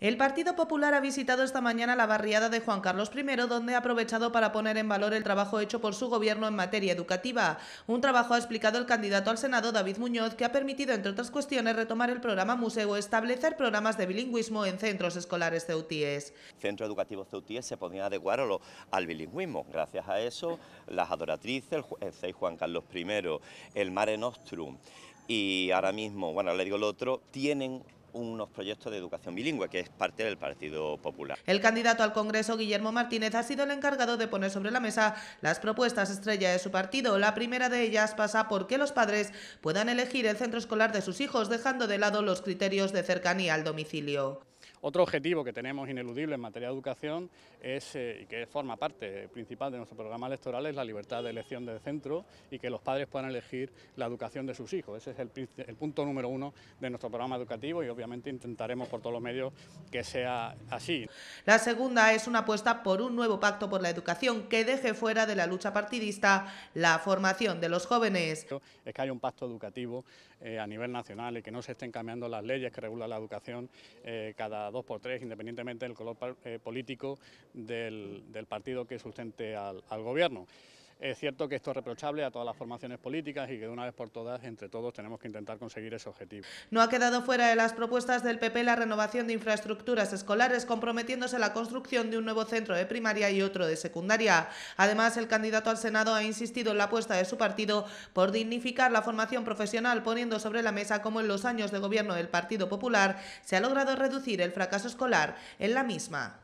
El Partido Popular ha visitado esta mañana la barriada de Juan Carlos I, donde ha aprovechado para poner en valor el trabajo hecho por su gobierno en materia educativa. Un trabajo ha explicado el candidato al Senado, David Muñoz, que ha permitido, entre otras cuestiones, retomar el programa Museo, establecer programas de bilingüismo en centros escolares ceutíes. Centro educativo ceutíes se podía adecuar al bilingüismo. Gracias a eso, las adoratrices, el 6 Juan Carlos I, el Mare Nostrum y ahora mismo, bueno, le digo lo otro, tienen unos proyectos de educación bilingüe, que es parte del Partido Popular. El candidato al Congreso, Guillermo Martínez, ha sido el encargado de poner sobre la mesa las propuestas estrella de su partido. La primera de ellas pasa por que los padres puedan elegir el centro escolar de sus hijos, dejando de lado los criterios de cercanía al domicilio. Otro objetivo que tenemos ineludible en materia de educación es, eh, y que forma parte principal de nuestro programa electoral es la libertad de elección de centro y que los padres puedan elegir la educación de sus hijos. Ese es el, punto número uno de nuestro programa educativo y obviamente intentaremos por todos los medios que sea así. La segunda es una apuesta por un nuevo pacto por la educación que deje fuera de la lucha partidista la formación de los jóvenes. Es que hay un pacto educativo eh, a nivel nacional y que no se estén cambiando las leyes que regulan la educación eh, cada cada dos por tres, independientemente del color eh, político del, partido que sustente al gobierno. Es cierto que esto es reprochable a todas las formaciones políticas y que de una vez por todas, entre todos, tenemos que intentar conseguir ese objetivo. No ha quedado fuera de las propuestas del PP la renovación de infraestructuras escolares, comprometiéndose a la construcción de un nuevo centro de primaria y otro de secundaria. Además, el candidato al Senado ha insistido en la apuesta de su partido por dignificar la formación profesional, poniendo sobre la mesa cómo en los años de gobierno del Partido Popular se ha logrado reducir el fracaso escolar en la misma.